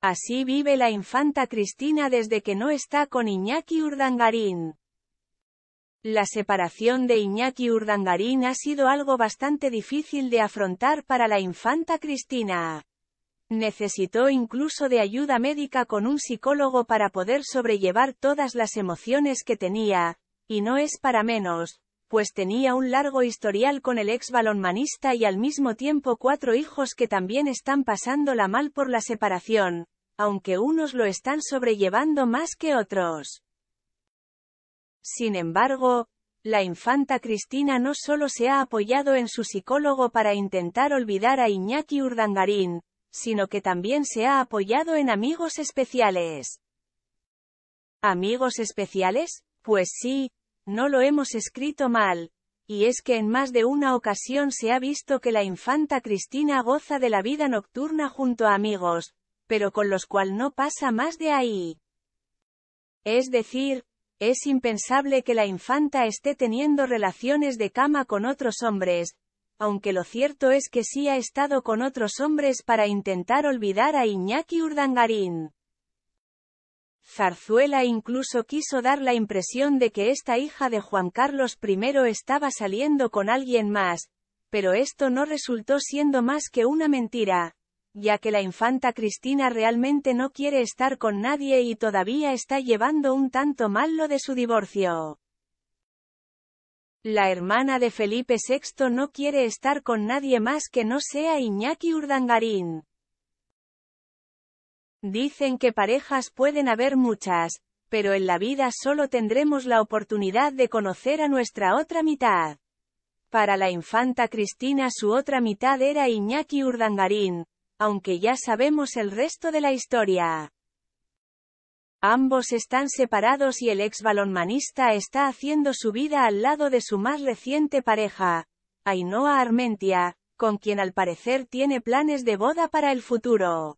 Así vive la infanta Cristina desde que no está con Iñaki Urdangarín. La separación de Iñaki Urdangarín ha sido algo bastante difícil de afrontar para la infanta Cristina. Necesitó incluso de ayuda médica con un psicólogo para poder sobrellevar todas las emociones que tenía, y no es para menos, pues tenía un largo historial con el ex balonmanista y al mismo tiempo cuatro hijos que también están pasándola mal por la separación, aunque unos lo están sobrellevando más que otros. Sin embargo, la infanta Cristina no solo se ha apoyado en su psicólogo para intentar olvidar a Iñaki Urdangarín, sino que también se ha apoyado en amigos especiales. ¿Amigos especiales? Pues sí, no lo hemos escrito mal. Y es que en más de una ocasión se ha visto que la infanta Cristina goza de la vida nocturna junto a amigos, pero con los cual no pasa más de ahí. Es decir, es impensable que la infanta esté teniendo relaciones de cama con otros hombres, aunque lo cierto es que sí ha estado con otros hombres para intentar olvidar a Iñaki Urdangarín. Zarzuela incluso quiso dar la impresión de que esta hija de Juan Carlos I estaba saliendo con alguien más, pero esto no resultó siendo más que una mentira, ya que la infanta Cristina realmente no quiere estar con nadie y todavía está llevando un tanto mal lo de su divorcio. La hermana de Felipe VI no quiere estar con nadie más que no sea Iñaki Urdangarín. Dicen que parejas pueden haber muchas, pero en la vida solo tendremos la oportunidad de conocer a nuestra otra mitad. Para la infanta Cristina su otra mitad era Iñaki Urdangarín, aunque ya sabemos el resto de la historia. Ambos están separados y el ex balonmanista está haciendo su vida al lado de su más reciente pareja, Ainhoa Armentia, con quien al parecer tiene planes de boda para el futuro.